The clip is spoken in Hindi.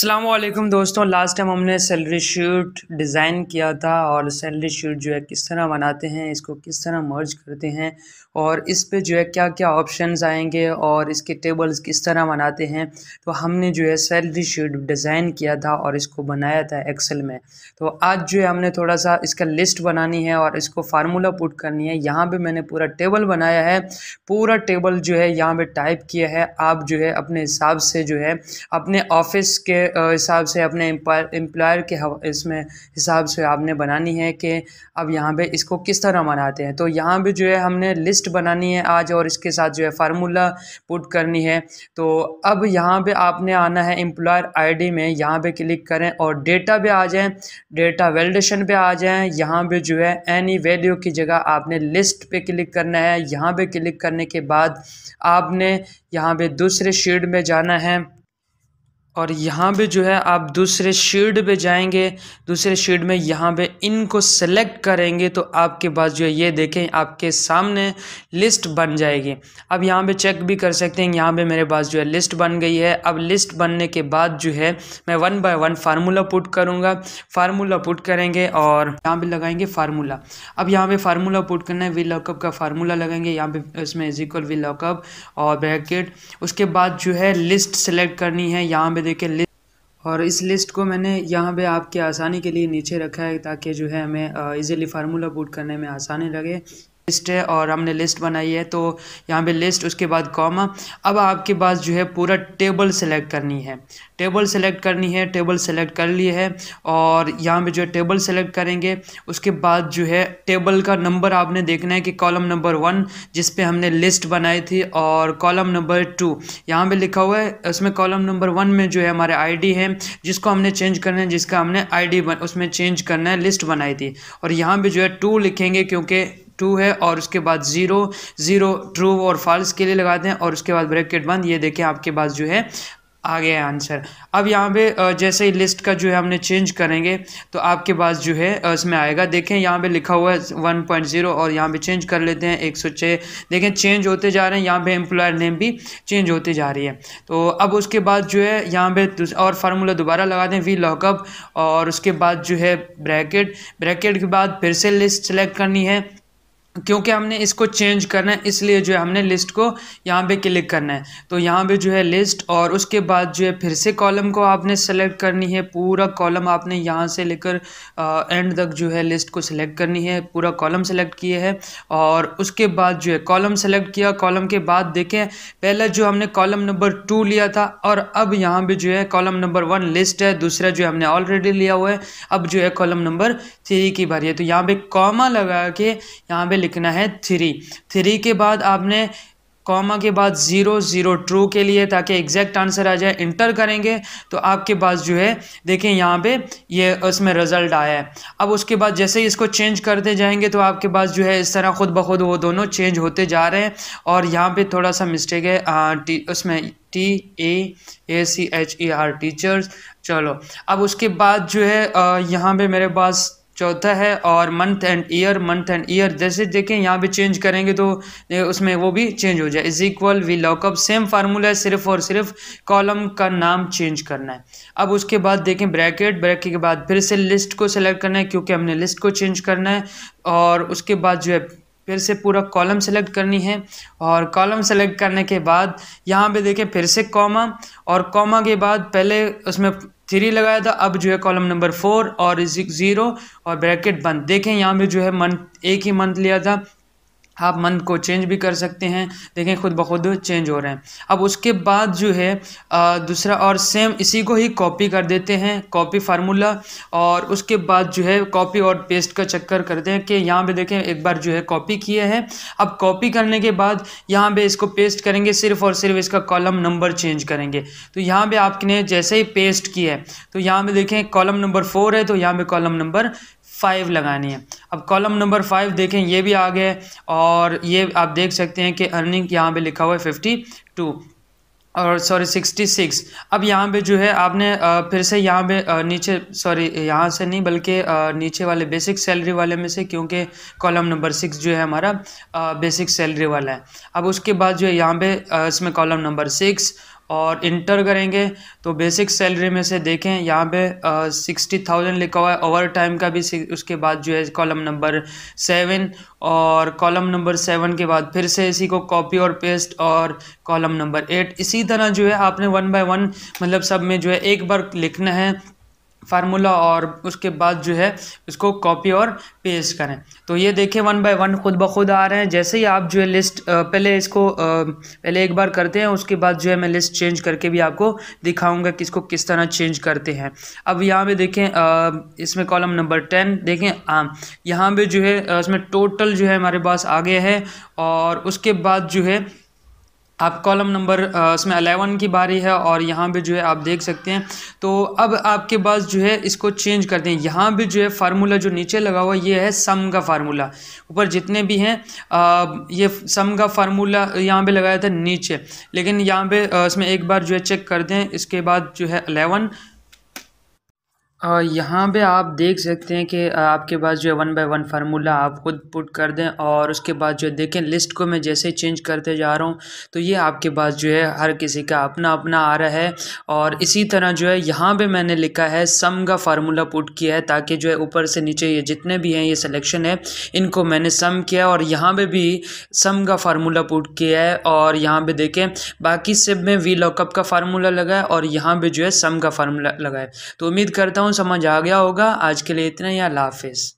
अल्लाम दोस्तों लास्ट टाइम हमने सैलरी शीट डिज़ाइन किया था और सैलरी शीट जो है किस तरह बनाते हैं इसको किस तरह मर्ज करते हैं और इस पे जो है क्या क्या ऑप्शंस आएंगे और इसके टेबल्स किस तरह बनाते हैं तो हमने जो है सैलरी शीट डिज़ाइन किया था और इसको बनाया था एक्सेल में तो आज जो है हमने थोड़ा सा इसका लिस्ट बनानी है और इसको फार्मूला पुट करनी है यहाँ पर मैंने पूरा टेबल बनाया है पूरा टेबल जो है यहाँ पर टाइप किया है आप जो है अपने हिसाब से जो है अपने ऑफिस के हिसाब से अपने एम्प्लॉयर के इसमें हिसाब से आपने बनानी है कि अब यहाँ पे इसको किस तरह मनाते हैं तो यहाँ पे जो है हमने लिस्ट बनानी है आज और इसके साथ जो है फार्मूला पुट करनी है तो अब यहाँ पे आपने आना है एम्प्लॉयर आईडी में यहाँ पे क्लिक करें और डेटा पे आ जाएँ डेटा वेल्डेशन पर आ जाएँ यहाँ पर जो है एनी वैल्यू की जगह आपने लिस्ट पर क्लिक करना है यहाँ पर क्लिक करने के बाद आपने यहाँ पर दूसरे शीट में जाना है और यहाँ पे जो है आप दूसरे शीड पे जाएंगे दूसरे शीड में यहाँ पे इनको सेलेक्ट करेंगे तो आपके पास जो है ये देखें आपके सामने लिस्ट बन जाएगी अब यहाँ पे चेक भी कर सकते हैं यहाँ पे मेरे पास जो है लिस्ट बन गई है अब लिस्ट बनने के बाद जो है मैं one by one formula put करूँगा फार्मूला पुट करेंगे और यहाँ पर लगाएंगे फार्मूला अब यहाँ पर फार्मूला पुट करना है वी लॉकअप का फार्मूला लगाएंगे यहाँ पर इसमें इजिकल वी लॉकअप और ब्रैकेट उसके बाद जो है लिस्ट सेलेक्ट करनी है यहाँ पर में देखिए लिस्ट और इस लिस्ट को मैंने यहाँ पे आपके आसानी के लिए नीचे रखा है ताकि जो है हमें इजीली फार्मूला बूट करने में आसानी लगे लिस्ट है और हमने लिस्ट बनाई है तो यहाँ पे लिस्ट उसके बाद कॉमा अब आपके पास जो है पूरा टेबल सेलेक्ट करनी है टेबल सेलेक्ट करनी है टेबल सेलेक्ट कर लिए है और यहाँ पे जो है टेबल सेलेक्ट करेंगे उसके बाद जो है टेबल का नंबर आपने देखना है कि कॉलम नंबर वन जिस पे हमने लिस्ट बनाई थी और कॉलम नंबर टू यहाँ पर लिखा हुआ है उसमें कॉलम नंबर वन में जो है हमारे आई है जिसको हमने चेंज करना है जिसका हमने आई उसमें चेंज करना है लिस्ट बनाई थी और यहाँ पर जो है टू लिखेंगे क्योंकि टू है और उसके बाद ज़ीरो ज़ीरो ट्रू और फॉल्स के लिए लगाते हैं और उसके बाद ब्रैकेट बंद ये देखें आपके पास जो है आ गया है आंसर अब यहाँ पे जैसे ही लिस्ट का जो है हमने चेंज करेंगे तो आपके पास जो है इसमें आएगा देखें यहाँ पे लिखा हुआ है 1.0 और यहाँ पे चेंज कर लेते हैं 106 देखें चेंज होते जा रहे हैं यहाँ पे एम्प्लॉयर नेम भी चेंज होते जा रही है तो अब उसके बाद जो है यहाँ पे और फार्मूला दोबारा लगा दें वी लॉकअप और उसके बाद जो है ब्रैकेट ब्रैकेट के बाद फिर से लिस्ट सेलेक्ट करनी है क्योंकि हमने इसको चेंज करना है इसलिए जो है हमने लिस्ट को यहाँ पे क्लिक करना है तो यहाँ पे जो है लिस्ट और उसके बाद जो है फिर से कॉलम को आपने सेलेक्ट करनी है पूरा कॉलम आपने यहाँ से लेकर एंड तक जो है लिस्ट को सिलेक्ट करनी है पूरा कॉलम सेलेक्ट किए है और उसके बाद जो है कॉलम सेलेक्ट किया कॉलम के बाद देखें पहला जो हमने कॉलम नंबर टू लिया था और अब यहाँ पर जो है कॉलम नंबर वन लिस्ट है दूसरा जो हमने ऑलरेडी लिया हुआ है अब जो है कॉलम नंबर थ्री की भारी है तो यहाँ पर कॉमा लगा के यहाँ पर लिखना है थ्री थ्री के बाद आपने कॉमा के बाद ज़ीरो ज़ीरो ट्रू के लिए ताकि एग्जैक्ट आंसर आ जाए इंटर करेंगे तो आपके पास जो है देखें यहाँ पे ये उसमें रिज़ल्ट आया है अब उसके बाद जैसे ही इसको चेंज करते जाएंगे तो आपके पास जो है इस तरह ख़ुद ब खुद वो दोनों चेंज होते जा रहे हैं और यहाँ पे थोड़ा सा मिस्टेक है आ, टी उसमें T A A C H E R teachers चलो अब उसके बाद जो है यहाँ पर मेरे पास चौथा है और month and year month and year जैसे देखें यहाँ पे चेंज करेंगे तो उसमें वो भी चेंज हो जाए is equal V lookup same formula है सिर्फ और सिर्फ कॉलम का नाम चेंज करना है अब उसके बाद देखें ब्रैकेट ब्रैकेट के बाद फिर से लिस्ट को सेलेक्ट करना है क्योंकि हमने लिस्ट को चेंज करना है और उसके बाद जो है फिर से पूरा कॉलम सेलेक्ट करनी है और कॉलम सेलेक्ट करने के बाद यहाँ पे देखें फिर से कॉमा और कॉमा के बाद पहले उसमें थ्री लगाया था अब जो है कॉलम नंबर फोर और ज़ीरो और ब्रैकेट बंद देखें यहाँ पे जो है मंथ एक ही मंथ लिया था आप मंथ को चेंज भी कर सकते हैं देखें खुद ब खुद चेंज हो रहे हैं अब उसके बाद जो है दूसरा और सेम इसी को ही कॉपी कर देते हैं कॉपी फार्मूला और उसके बाद जो है कॉपी और पेस्ट का चक्कर करते हैं कि यहाँ पे देखें एक बार जो है कॉपी किया है अब कॉपी करने के बाद यहाँ पे इसको पेस्ट करेंगे सिर्फ और सिर्फ इसका कॉलम नंबर चेंज करेंगे तो यहाँ पर आपने जैसे ही पेस्ट किया है तो यहाँ पर देखें कॉलम नंबर फोर है तो यहाँ पर कॉलम नंबर फाइव लगानी है अब कॉलम नंबर फाइव देखें ये भी आ गए और ये आप देख सकते हैं कि अर्निंग यहाँ पे लिखा हुआ है फिफ्टी टू और सॉरी सिक्सटी सिक्स अब यहाँ पे जो है आपने फिर से यहाँ पे नीचे सॉरी यहाँ से नहीं बल्कि नीचे वाले बेसिक सैलरी वाले में से क्योंकि कॉलम नंबर सिक्स जो है हमारा बेसिक सैलरी वाला है अब उसके बाद जो है यहाँ पे इसमें कॉलम नंबर सिक्स और इंटर करेंगे तो बेसिक सैलरी में से देखें यहाँ पे सिक्सटी थाउजेंड लिखा हुआ है ओवर टाइम का भी उसके बाद जो है कॉलम नंबर सेवन और कॉलम नंबर सेवन के बाद फिर से इसी को कॉपी और पेस्ट और कॉलम नंबर एट इसी तरह जो है आपने वन बाय वन मतलब सब में जो है एक बार लिखना है फार्मूला और उसके बाद जो है इसको कॉपी और पेस्ट करें तो ये देखें वन बाय वन खुद ब खुद आ रहे हैं जैसे ही आप जो है लिस्ट पहले इसको पहले एक बार करते हैं उसके बाद जो है मैं लिस्ट चेंज करके भी आपको दिखाऊंगा कि इसको किस तरह चेंज करते हैं अब यहाँ पे देखें इसमें कॉलम नंबर टेन देखें आम यहाँ पर जो है इसमें टोटल जो है हमारे पास आ गया है और उसके बाद जो है आप कॉलम नंबर इसमें अलेवन की बारी है और यहाँ भी जो है आप देख सकते हैं तो अब आपके पास जो है इसको चेंज करते हैं यहाँ भी जो है फार्मूला जो नीचे लगा हुआ ये है सम का फार्मूला ऊपर जितने भी हैं ये सम का फार्मूला यहाँ पे लगाया था नीचे लेकिन यहाँ पे इसमें एक बार जो है चेक कर दें इसके बाद जो है अलेवन यहाँ पे आप देख सकते हैं कि आपके पास जो है वन बाय वन फार्मूला आप खुद पुट कर दें और उसके बाद जो है देखें लिस्ट को मैं जैसे चेंज करते जा रहा हूँ तो ये आपके पास जो है हर किसी का अपना अपना आ रहा है और इसी तरह जो है यहाँ पे मैंने लिखा है सम का फार्मूला पुट किया है ताकि जो है ऊपर से नीचे ये जितने भी हैं ये सलेक्शन है इनको मैंने सम किया और यहाँ पर भी सम का फार्मूला पुट किया है और यहाँ पर देखें बाकी सब में वी लॉकअप का फार्मूला लगा है और यहाँ पर जो है सम का फार्मूला लगा है तो उम्मीद करता हूँ समझ आ गया होगा आज के लिए इतना ही अल्लाह हाफिज़